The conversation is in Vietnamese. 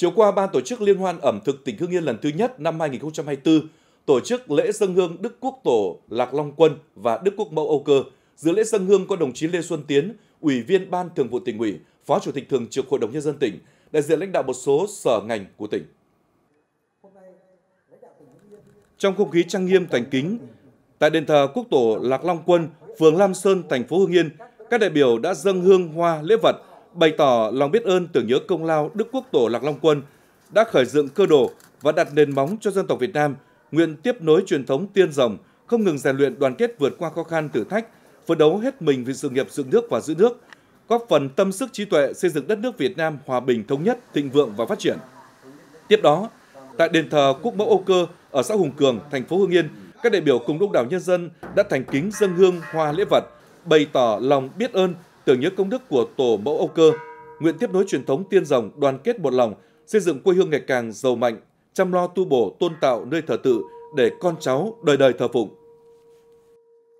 Chiều qua, Ban tổ chức Liên hoan ẩm thực tỉnh Hưng Yên lần thứ nhất năm 2024 tổ chức lễ dân hương Đức Quốc Tổ Lạc Long Quân và Đức Quốc Mẫu Âu Cơ. Dự lễ dân hương có đồng chí Lê Xuân Tiến, Ủy viên Ban Thường vụ tỉnh ủy, Phó Chủ tịch Thường trực Hội đồng Nhân dân tỉnh, đại diện lãnh đạo một số sở ngành của tỉnh. Trong không khí trang nghiêm thành kính, tại đền thờ Quốc Tổ Lạc Long Quân, phường Lam Sơn, thành phố Hưng Yên, các đại biểu đã dâng hương hoa lễ vật bày tỏ lòng biết ơn tưởng nhớ công lao Đức Quốc Tổ Lạc Long Quân đã khởi dựng cơ đồ và đặt nền móng cho dân tộc Việt Nam, nguyện tiếp nối truyền thống tiên rồng, không ngừng rèn luyện đoàn kết vượt qua khó khăn thử thách, phấn đấu hết mình vì sự nghiệp dựng nước và giữ nước, góp phần tâm sức trí tuệ xây dựng đất nước Việt Nam hòa bình thống nhất, thịnh vượng và phát triển. Tiếp đó, tại đền thờ Quốc mẫu Âu Cơ ở xã Hùng Cường, thành phố Hưng Yên, các đại biểu cùng đông đảo nhân dân đã thành kính dâng hương hoa lễ vật, bày tỏ lòng biết ơn tưởng nhớ công đức của tổ mẫu Âu Cơ, nguyện tiếp nối truyền thống tiên rồng đoàn kết một lòng, xây dựng quê hương ngày càng giàu mạnh, chăm lo tu bổ tôn tạo nơi thờ tự để con cháu đời đời thờ phụng.